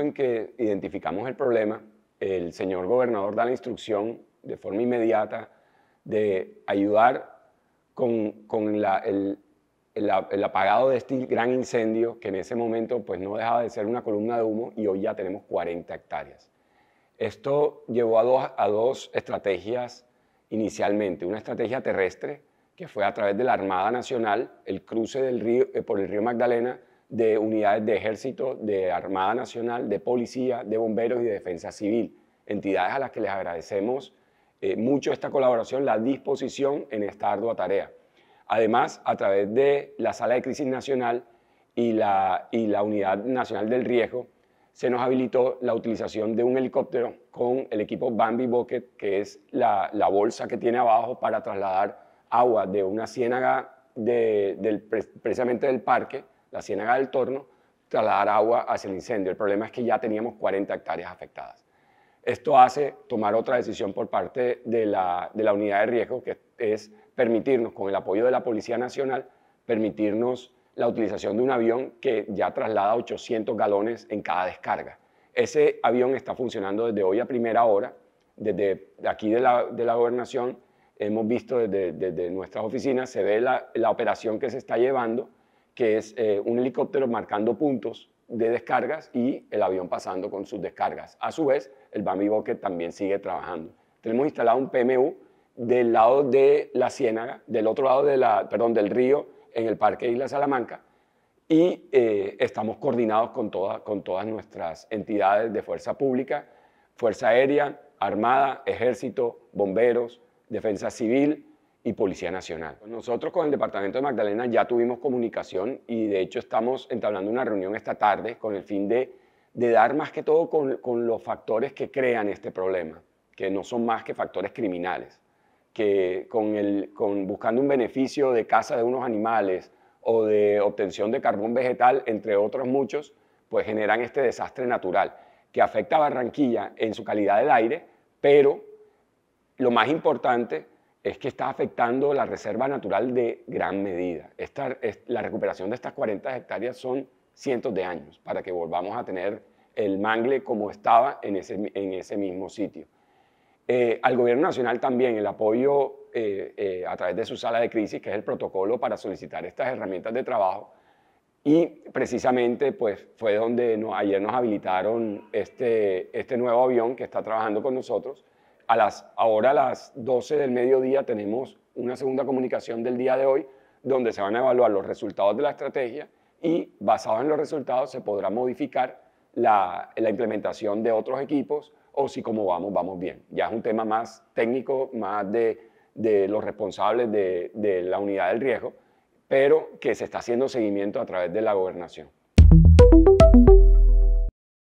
en que identificamos el problema, el señor gobernador da la instrucción de forma inmediata de ayudar con, el, apagado de este gran incendio que en ese momento pues no dejaba de ser una columna de humo y hoy ya tenemos 40 hectáreas. Esto llevó a dos, a dos estrategias inicialmente, una estrategia terrestre que fue a través de la Armada Nacional, el cruce del río, eh, por el río Magdalena de unidades de ejército, de Armada Nacional, de policía, de bomberos y de defensa civil, entidades a las que les agradecemos eh, mucho esta colaboración, la disposición en esta ardua tarea. Además, a través de la Sala de Crisis Nacional y la, y la Unidad Nacional del Riesgo, se nos habilitó la utilización de un helicóptero con el equipo Bambi Bucket, que es la, bolsa que tiene abajo para trasladar agua de una ciénaga del, precisamente del parque la Ciénaga del Torno, trasladar agua hacia el incendio. El problema es que ya teníamos 40 hectáreas afectadas. Esto hace tomar otra decisión por parte de la, unidad de riesgo, que es permitirnos, con el apoyo de la Policía Nacional, permitirnos la utilización de un avión que ya traslada 800 galones en cada descarga. Ese avión está funcionando desde hoy a primera hora, desde aquí de la, gobernación, hemos visto desde, nuestras oficinas, se ve la, la operación que se está llevando que es eh, un helicóptero marcando puntos de descargas y el avión pasando con sus descargas. A su vez, el Bambi Bucket también sigue trabajando. Tenemos instalado un PMU del lado de la ciénaga, del otro lado de la, del río en el Parque Isla Salamanca y eh, estamos coordinados con, con todas nuestras entidades de fuerza pública, Fuerza Aérea, Armada, Ejército, Bomberos, Defensa Civil, y Policía Nacional. Pues nosotros con el Departamento de Magdalena ya tuvimos comunicación y de hecho estamos entablando una reunión esta tarde con el fin de, de dar más que todo con, con, los factores que crean este problema, que no son más que factores criminales, que con, el, con buscando un beneficio de caza de unos animales o de obtención de carbón vegetal, entre otros muchos, pues generan este desastre natural que afecta a Barranquilla en su calidad del aire, pero lo más importante es que está afectando la reserva natural de gran medida. la recuperación de estas 40 hectáreas son cientos de años para que volvamos a tener el mangle como estaba en ese, mismo sitio. Eh, al gobierno nacional también el apoyo eh, eh, a través de su sala de crisis, que es el protocolo para solicitar estas herramientas de trabajo. Y precisamente pues, fue donde ayer nos habilitaron este, este nuevo avión que está trabajando con nosotros a ahora a las 12 del mediodía tenemos una segunda comunicación del día de hoy donde se van a evaluar los resultados de la estrategia y basados en los resultados se podrá modificar la, implementación de otros equipos o si como vamos, vamos bien. Ya es un tema más técnico, más de, los responsables de la unidad del riesgo, pero que se está haciendo seguimiento a través de la gobernación.